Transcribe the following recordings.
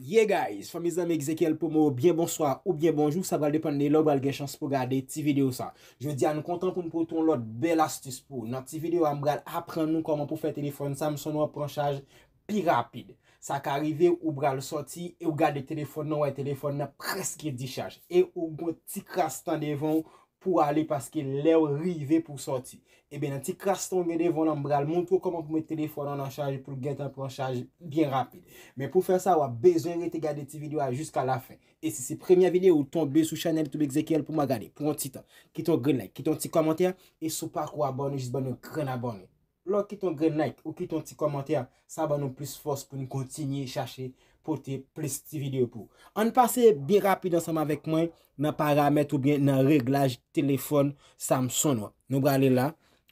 Ye guys, famizam Ezekiel pou mou. Bien bonsoir ou bien bonjou. Sa bral depan de lò bral gen chans pou gade ti video sa. Je di an nou kontan pou nou poton lòt bel astis pou. Nan ti video am bral apren nou koman pou fè telefon. Sa m son wap pran chaj pi rapide. Sa ka arrive ou bral soti e ou gade telefon nan wè telefon nan preske di chaj. E ou gote ti kras tan devon ou gade telefon nan wè telefon nan preske di chaj. pou ale paske lè ou rive pou soti. E ben nan ti kraston mède vò nan mbral, moun pou koman pou mè telefon nan chanj pou gètan pou an chanj, gen rapide. Men pou fèr sa wè bezon rete gade ti video a jiska la fè. E si se premye vide ou tombe sou chanel tout l'exekyèl pou magade, pou an titan, kiton gren like, kiton titi komantè, e sou pa kwa abonè, jis bonnen gren abonè. Lò ki ton gre like ou ki ton ti komentèr, sa ba nou plis fos pou nou kontinye chache pou te plis ti videyo pou. An pase bi rapide ansanm avèk mwen, nan paramèt ou bien nan reglaj telefon Samsung wè. Nou bralè e la,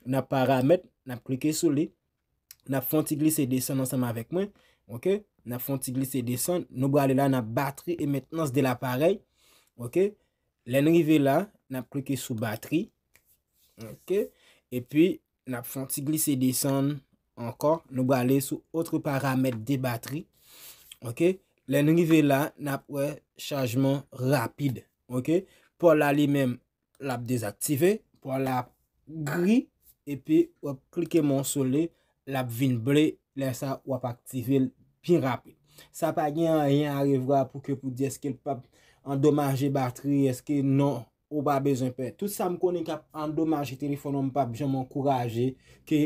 nan paramèt, nan plike sou li, nan fonti glisse desan ansanm avèk mwen, ok, nan fonti glisse desan, nou bralè e la nan batri emetnans de l'aparey, ok, lè nan rive la, nan plike sou batri, ok, epi, Nap fwant si glise disan ankon, nou ba ale sou otre paramet de bateri. Ok, le nanive la, nap we chajman rapide. Ok, pou la li men, lap dezaktive, pou la gri, epi wap klikeman sole, lap vinble, le sa wap aktive pi rapide. Sa pa gen yon arriva pou ke pou di eske pap endomaje bateri, eske non. ou ba bezon pet. Tout sa m konen kap andomaj e telefon ou m pa bijan m ankoraje ke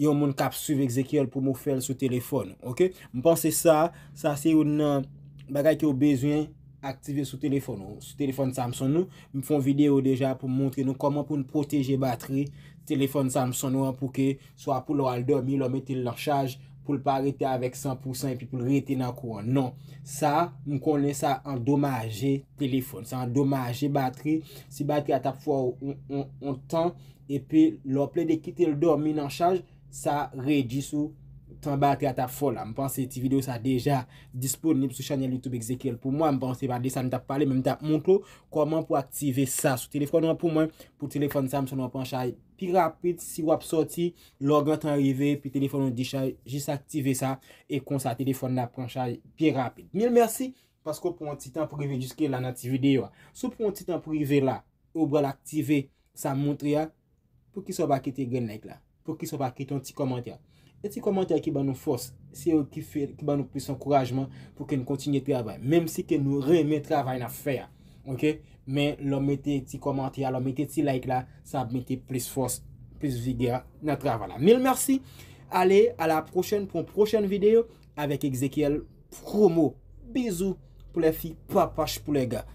yon moun kap suv exekyel pou mou fel sou telefon. M panse sa, sa se yon bagay ki ou bezwen aktive sou telefon ou. Sou telefon Samson ou, m fon video deja pou m montre nou koman pou m proteje bateri telefon Samson ou pou ke swa pou lor al do mi lor mette lor chaj pou l pa rete avèk 100% epi pou l rete nan kouan. Non, sa, m konen sa an domaje telefon. Sa an domaje bateri. Si bateri atap fwa ou on tan epi lople de kite l do mi nan chanj, sa re disou Tan ba te ata fol la, mpansi ti video sa deja dispon nip sou chanel YouTube Ezekiel. Pou mwen mpansi ba de sa nou ta pale, mwen mta moun klo koman pou aktive sa sou telefon. Nan pou mwen, pou telefon sa msou nou panchay pi rapid, si wap soti, logon tan rive, pi telefon nou di chay, jis aktive sa, e kon sa telefon nou panchay pi rapid. Mil mersi, pasko pou an ti tan privi jiske la nan ti video. Sou pou an ti tan privi la, ou bwa l'aktive sa moun triyak, pou ki sou baki te gen nek la, pou ki sou baki ton ti komant ya. Et qui va nous force c'est eux qui vous qui va pour plus encouragement pour que nous continuions de travailler, même si que nous remet travail à faire Ok? mais l'homme mettez petit un l'homme mettez là like là, ça va plus plus force, vigueur vigueur na travail. là. merci. Allez à la prochaine pour une prochaine vidéo avec Ezekiel Promo. Bisous pour les filles, papache pour les gars.